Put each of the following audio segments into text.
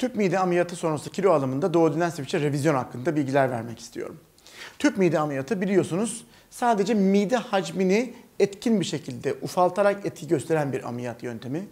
tüp mide ameliyatı sonrası kilo alımında duodenal switch'e revizyon hakkında bilgiler vermek istiyorum. Tüp mide ameliyatı biliyorsunuz sadece mide hacmini etkin bir şekilde ufaltarak etki gösteren bir ameliyat yöntemi.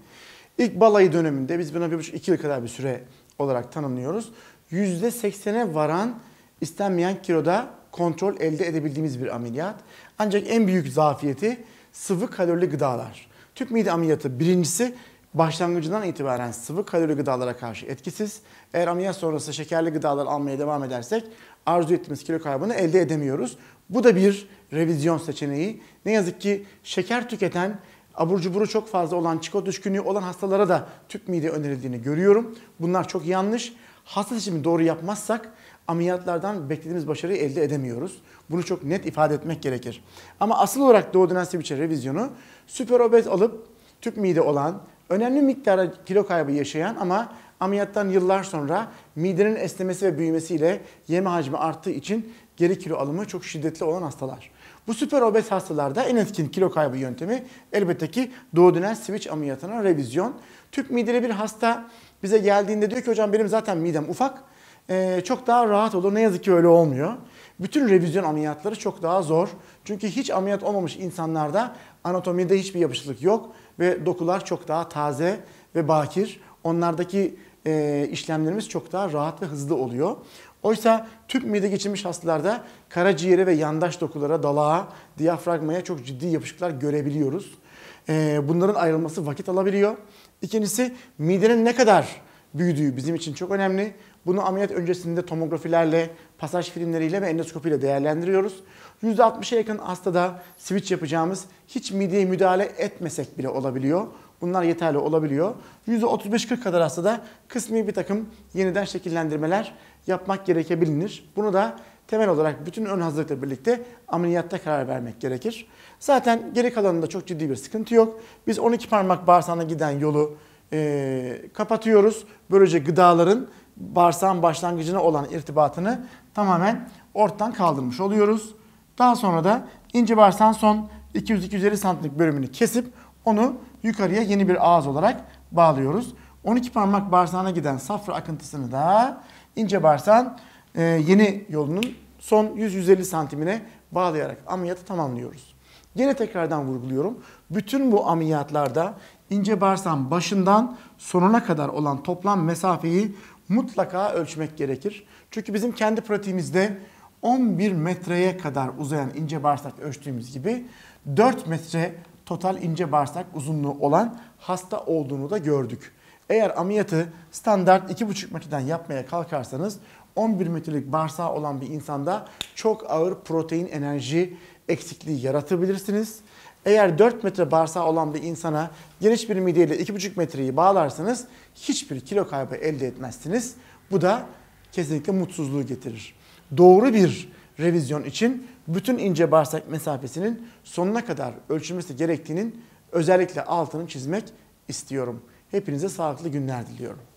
İlk balayı döneminde biz buna 1,5-2 yıl kadar bir süre olarak tanımlıyoruz. %80'e varan istenmeyen kiloda kontrol elde edebildiğimiz bir ameliyat. Ancak en büyük zafiyeti sıvı kalorili gıdalar. Tüp mide ameliyatı birincisi başlangıcından itibaren sıvı kalorili gıdalara karşı etkisiz. Eğer ameliyat sonrası şekerli gıdalar almaya devam edersek arzu ettiğimiz kilo kaybını elde edemiyoruz. Bu da bir revizyon seçeneği. Ne yazık ki şeker tüketen abur cuburu çok fazla olan, çikolata düşkünlüğü olan hastalara da tüp mide önerildiğini görüyorum. Bunlar çok yanlış. Hasta seçimi doğru yapmazsak ameliyatlardan beklediğimiz başarıyı elde edemiyoruz. Bunu çok net ifade etmek gerekir. Ama asıl olarak duodenal sivilce şey, revizyonu süper obez alıp tüp mide olan, Önemli miktarda kilo kaybı yaşayan ama ameliyattan yıllar sonra midenin esnemesi ve büyümesiyle yeme hacmi arttığı için geri kilo alımı çok şiddetli olan hastalar. Bu süper obez hastalarda en etkin kilo kaybı yöntemi elbette ki duodenal switch ameliyatına revizyon. Tüp mideli bir hasta bize geldiğinde diyor ki hocam benim zaten midem ufak ee, çok daha rahat olur. Ne yazık ki öyle olmuyor. Bütün revizyon ameliyatları çok daha zor. Çünkü hiç ameliyat olmamış insanlarda anatomide hiçbir yapışıklık yok ve dokular çok daha taze ve bakir. Onlardaki e, işlemlerimiz çok daha rahat ve hızlı oluyor. Oysa tüp mide geçirmiş hastalarda karaciğere ve yandaş dokulara, dalağa, diyafragmaya çok ciddi yapışıklar görebiliyoruz. E, bunların ayrılması vakit alabiliyor. İkincisi midenin ne kadar büyüdüğü bizim için çok önemli. Bunu ameliyat öncesinde tomografilerle, pasaj filmleriyle ve endoskopiyle değerlendiriyoruz. %60'a yakın hastada switch yapacağımız hiç mideye müdahale etmesek bile olabiliyor. Bunlar yeterli olabiliyor. %35-40 kadar hastada kısmi bir takım yeniden şekillendirmeler yapmak gerekebilir. Bunu da temel olarak bütün ön hazırlıkla birlikte ameliyatta karar vermek gerekir. Zaten geri kalanında çok ciddi bir sıkıntı yok. Biz 12 parmak bağırsağına giden yolu e, kapatıyoruz. Böylece gıdaların bağırsağın başlangıcına olan irtibatını tamamen ortadan kaldırmış oluyoruz. Daha sonra da ince bağırsağın son 200-250 santimlik bölümünü kesip onu yukarıya yeni bir ağız olarak bağlıyoruz. 12 parmak bağırsağına giden safra akıntısını da ince bağırsağın e, yeni yolunun son 100-150 santimine bağlayarak ameliyatı tamamlıyoruz. Yine tekrardan vurguluyorum. Bütün bu ameliyatlarda ince bağırsağın başından sonuna kadar olan toplam mesafeyi mutlaka ölçmek gerekir. Çünkü bizim kendi pratiğimizde 11 metreye kadar uzayan ince bağırsak ölçtüğümüz gibi 4 metre total ince bağırsak uzunluğu olan hasta olduğunu da gördük. Eğer ameliyatı standart 2,5 metreden yapmaya kalkarsanız 11 metrelik bağırsağı olan bir insanda çok ağır protein enerji eksikliği yaratabilirsiniz. Eğer 4 metre bağırsağı olan bir insana geniş bir mideyle 2,5 metreyi bağlarsanız hiçbir kilo kaybı elde etmezsiniz. Bu da kesinlikle mutsuzluğu getirir. Doğru bir revizyon için bütün ince bağırsak mesafesinin sonuna kadar ölçülmesi gerektiğinin özellikle altını çizmek istiyorum. Hepinize sağlıklı günler diliyorum.